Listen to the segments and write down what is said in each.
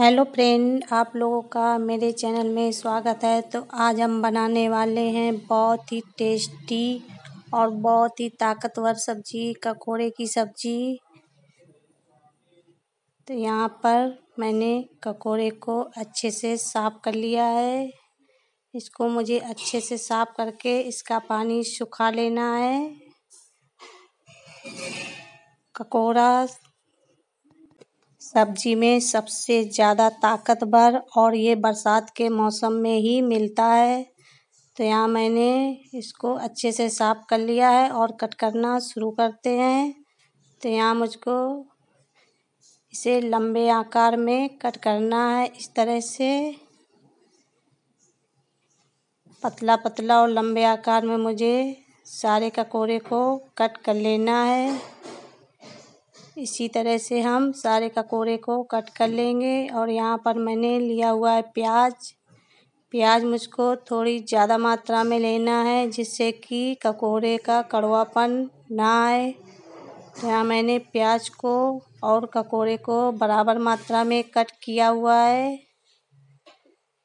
hello friend आप लोगों का मेरे चैनल में स्वागत है तो आज हम बनाने वाले हैं बहुत ही टेस्टी और बहुत ही ताकतवर सब्जी ककोड़े की सब्जी तो यहाँ पर मैंने ककोड़े को अच्छे से साफ़ कर लिया है इसको मुझे अच्छे से साफ़ करके इसका पानी सुखा लेना है ककोड़ा सब्जी में सबसे ज़्यादा ताकतवर और ये बरसात के मौसम में ही मिलता है तो यहाँ मैंने इसको अच्छे से साफ कर लिया है और कट करना शुरू करते हैं तो यहाँ मुझको इसे लंबे आकार में कट करना है इस तरह से पतला पतला और लंबे आकार में मुझे सारे ककोरे को कट कर लेना है इसी तरह से हम सारे ककोड़े को कट कर लेंगे और यहाँ पर मैंने लिया हुआ है प्याज प्याज मुझको थोड़ी ज़्यादा मात्रा में लेना है जिससे कि ककोड़े का कड़वापन ना आए यहाँ मैंने प्याज को और ककोड़े को बराबर मात्रा में कट किया हुआ है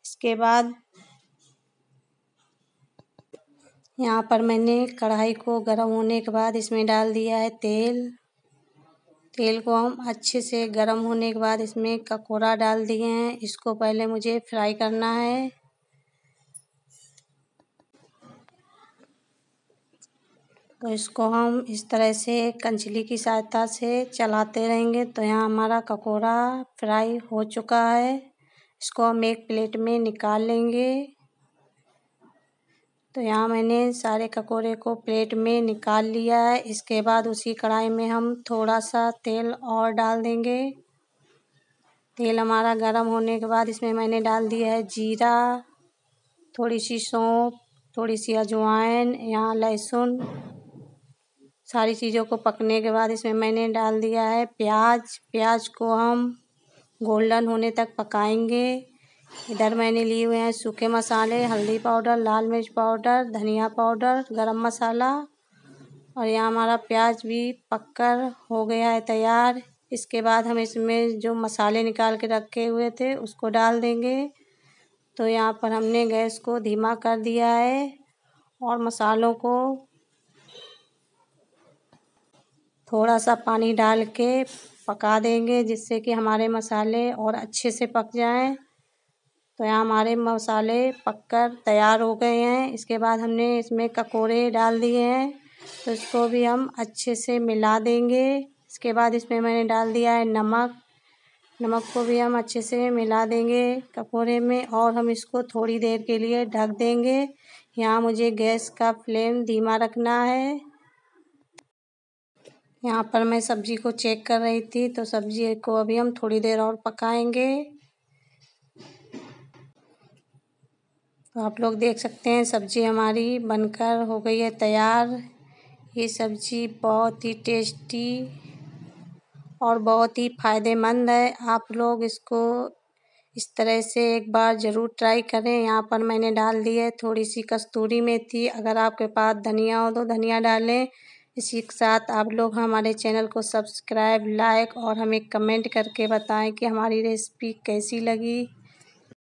इसके बाद यहाँ पर मैंने कढ़ाई को गर्म होने के बाद इसमें डाल दिया है तेल तेल को हम अच्छे से गर्म होने के बाद इसमें ककोड़ा डाल दिए हैं इसको पहले मुझे फ्राई करना है तो इसको हम इस तरह से कंचली की सहायता से चलाते रहेंगे तो यहाँ हमारा ककोरा फ्राई हो चुका है इसको हम एक प्लेट में निकाल लेंगे तो यहाँ मैंने सारे ककोड़े को प्लेट में निकाल लिया है इसके बाद उसी कढ़ाई में हम थोड़ा सा तेल और डाल देंगे तेल हमारा गर्म होने के बाद इसमें मैंने डाल दिया है जीरा थोड़ी सी सौंप थोड़ी सी अजवाइन यहाँ लहसुन सारी चीज़ों को पकने के बाद इसमें मैंने डाल दिया है प्याज प्याज को हम गोल्डन होने तक पकाएंगे इधर मैंने लिए हुए हैं सूखे मसाले हल्दी पाउडर लाल मिर्च पाउडर धनिया पाउडर गरम मसाला और यहाँ हमारा प्याज भी पककर हो गया है तैयार इसके बाद हम इसमें जो मसाले निकाल के रखे हुए थे उसको डाल देंगे तो यहाँ पर हमने गैस को धीमा कर दिया है और मसालों को थोड़ा सा पानी डाल के पका देंगे जिससे कि हमारे मसाले और अच्छे से पक जाएं तो यहाँ हमारे मसाले पककर तैयार हो गए हैं इसके बाद हमने इसमें ककोड़े डाल दिए हैं तो इसको भी हम अच्छे से मिला देंगे इसके बाद इसमें मैंने डाल दिया है नमक नमक को भी हम अच्छे से मिला देंगे ककोड़े में और हम इसको थोड़ी देर के लिए ढक देंगे यहाँ मुझे गैस का फ्लेम धीमा रखना है यहाँ पर मैं सब्ज़ी को चेक कर रही थी तो सब्ज़ी को अभी हम थोड़ी देर और पकाएंगे तो आप लोग देख सकते हैं सब्ज़ी हमारी बनकर हो गई है तैयार ये सब्ज़ी बहुत ही टेस्टी और बहुत ही फ़ायदेमंद है आप लोग इसको इस तरह से एक बार ज़रूर ट्राई करें यहाँ पर मैंने डाल दी है थोड़ी सी कस्तूरी मेथी अगर आपके पास धनिया हो तो धनिया डालें इसी के साथ आप लोग हमारे चैनल को सब्सक्राइब लाइक और हमें कमेंट करके बताएं कि हमारी रेसिपी कैसी लगी